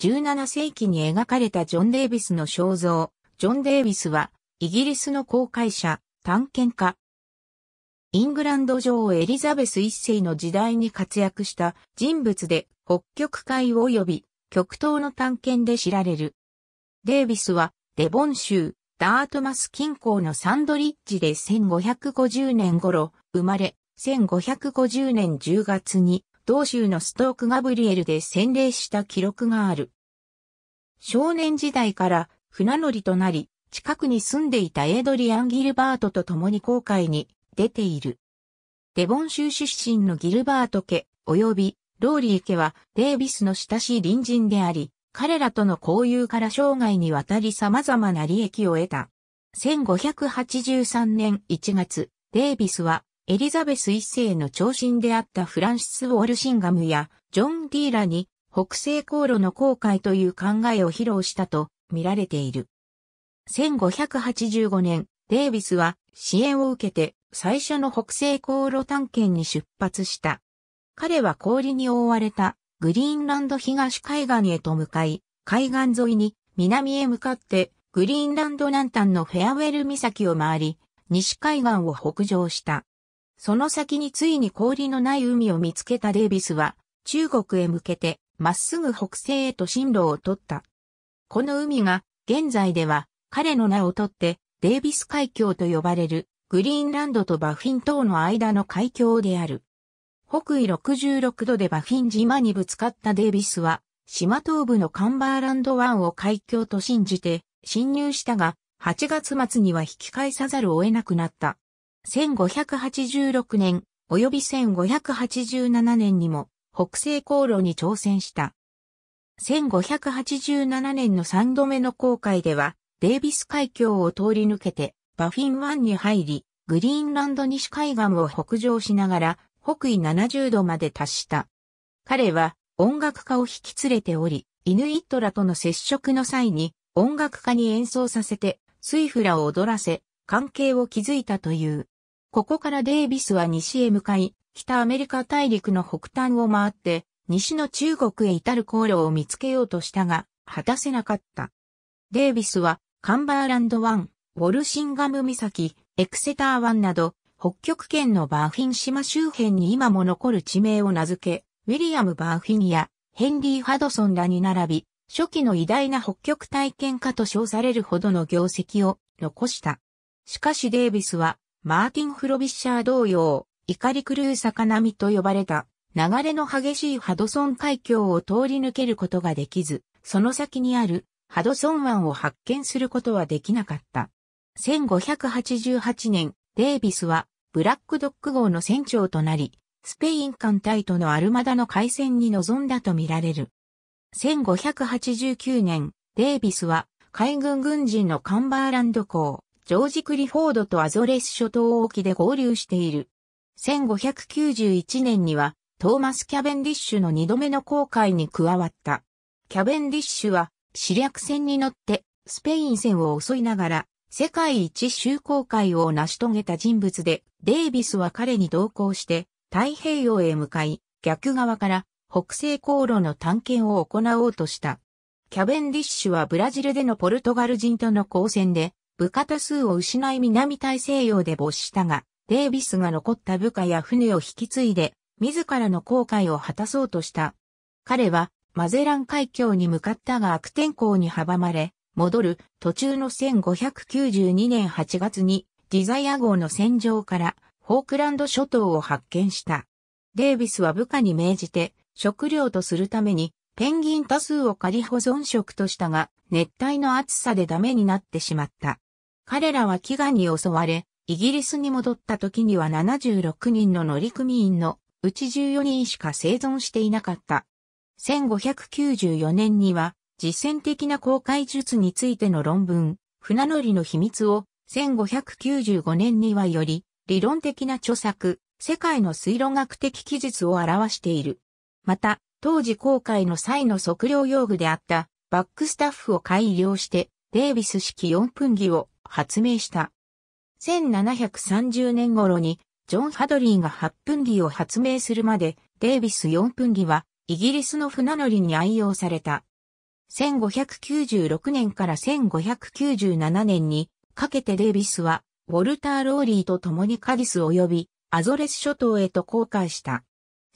17世紀に描かれたジョン・デービスの肖像、ジョン・デービスは、イギリスの航海者、探検家。イングランド女エリザベス一世の時代に活躍した人物で、北極海及び極東の探検で知られる。デービスは、デボン州、ダートマス近郊のサンドリッジで1550年頃、生まれ、1550年10月に同州のストーク・ガブリエルで洗礼した記録がある。少年時代から船乗りとなり、近くに住んでいたエイドリアン・ギルバートと共に航海に出ている。デボン州出身のギルバート家、及びローリー家はデイビスの親しい隣人であり、彼らとの交友から生涯にわたり様々な利益を得た。1583年1月、デイビスはエリザベス一世の長身であったフランシス・ウォルシンガムやジョン・ディーラに北西航路の航海という考えを披露したと見られている。1585年、デイビスは支援を受けて最初の北西航路探検に出発した。彼は氷に覆われたグリーンランド東海岸へと向かい、海岸沿いに南へ向かってグリーンランド南端のフェアウェル岬を回り、西海岸を北上した。その先についに氷のない海を見つけたデイビスは、中国へ向けて、まっすぐ北西へと進路を取った。この海が、現在では、彼の名を取って、デイビス海峡と呼ばれる、グリーンランドとバフィン島の間の海峡である。北緯66度でバフィン島にぶつかったデイビスは、島東部のカンバーランド湾を海峡と信じて、侵入したが、8月末には引き返さざるを得なくなった。1586年及び1587年にも北西航路に挑戦した。1587年の3度目の航海では、デイビス海峡を通り抜けて、バフィン湾に入り、グリーンランド西海岸を北上しながら、北緯70度まで達した。彼は音楽家を引き連れており、イヌイットらとの接触の際に音楽家に演奏させて、スイフラを踊らせ、関係を築いたという。ここからデイビスは西へ向かい、北アメリカ大陸の北端を回って、西の中国へ至る航路を見つけようとしたが、果たせなかった。デイビスは、カンバーランド湾、ウォルシンガム岬、エクセター湾など、北極圏のバーフィン島周辺に今も残る地名を名付け、ウィリアム・バーフィンやヘンリー・ハドソンらに並び、初期の偉大な北極体験家と称されるほどの業績を残した。しかしデイビスはマーティン・フロビッシャー同様、怒り狂う坂波と呼ばれた、流れの激しいハドソン海峡を通り抜けることができず、その先にあるハドソン湾を発見することはできなかった。1588年、デイビスはブラックドッグ号の船長となり、スペイン艦隊とのアルマダの海戦に臨んだとみられる。1589年、デイビスは海軍軍人のカンバーランド港、ジョージ・クリフォードとアゾレス諸島沖で合流している。1591年には、トーマス・キャベンディッシュの2度目の航海に加わった。キャベンディッシュは、死略船に乗って、スペイン船を襲いながら、世界一周航海を成し遂げた人物で、デイビスは彼に同行して、太平洋へ向かい、逆側から北西航路の探検を行おうとした。キャベンディッシュはブラジルでのポルトガル人との交戦で部下多数を失い南大西洋で没したが、デイビスが残った部下や船を引き継いで、自らの航海を果たそうとした。彼は、マゼラン海峡に向かったが悪天候に阻まれ、戻る途中の1592年8月に、ディザイア号の戦場から、フォークランド諸島を発見した。デイビスは部下に命じて、食料とするために、ペンギン多数を仮保存食としたが、熱帯の暑さでダメになってしまった。彼らは飢餓に襲われ、イギリスに戻った時には76人の乗組員のうち14人しか生存していなかった。1594年には実践的な航海術についての論文、船乗りの秘密を1595年にはより理論的な著作、世界の水路学的記述を表している。また、当時航海の際の測量用具であったバックスタッフを改良して、デイビス式4分儀を発明した。1730年頃に、ジョン・ハドリーが8分儀を発明するまで、デイビス4分儀は、イギリスの船乗りに愛用された。1596年から1597年にかけてデイビスは、ウォルター・ローリーと共にカディス及びアゾレス諸島へと航海した。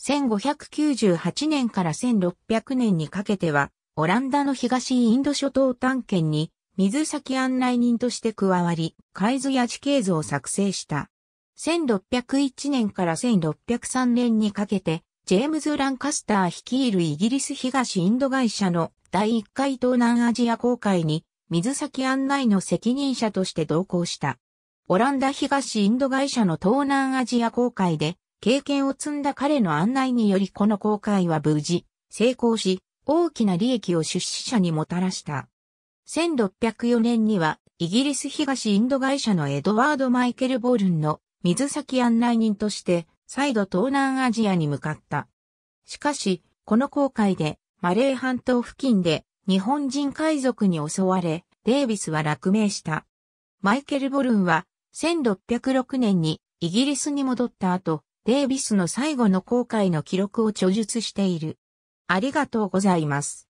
1598年から1600年にかけては、オランダの東インド諸島探検に水先案内人として加わり、海図や地形図を作成した。1601年から1603年にかけて、ジェームズ・ランカスター率いるイギリス東インド会社の第1回東南アジア公会に水先案内の責任者として同行した。オランダ東インド会社の東南アジア公会で経験を積んだ彼の案内によりこの公会は無事成功し大きな利益を出資者にもたらした。1604年には、イギリス東インド会社のエドワード・マイケル・ボルンの水先案内人として、再度東南アジアに向かった。しかし、この航海で、マレー半島付近で、日本人海賊に襲われ、デイビスは落命した。マイケル・ボルンは、1606年にイギリスに戻った後、デイビスの最後の航海の記録を著述している。ありがとうございます。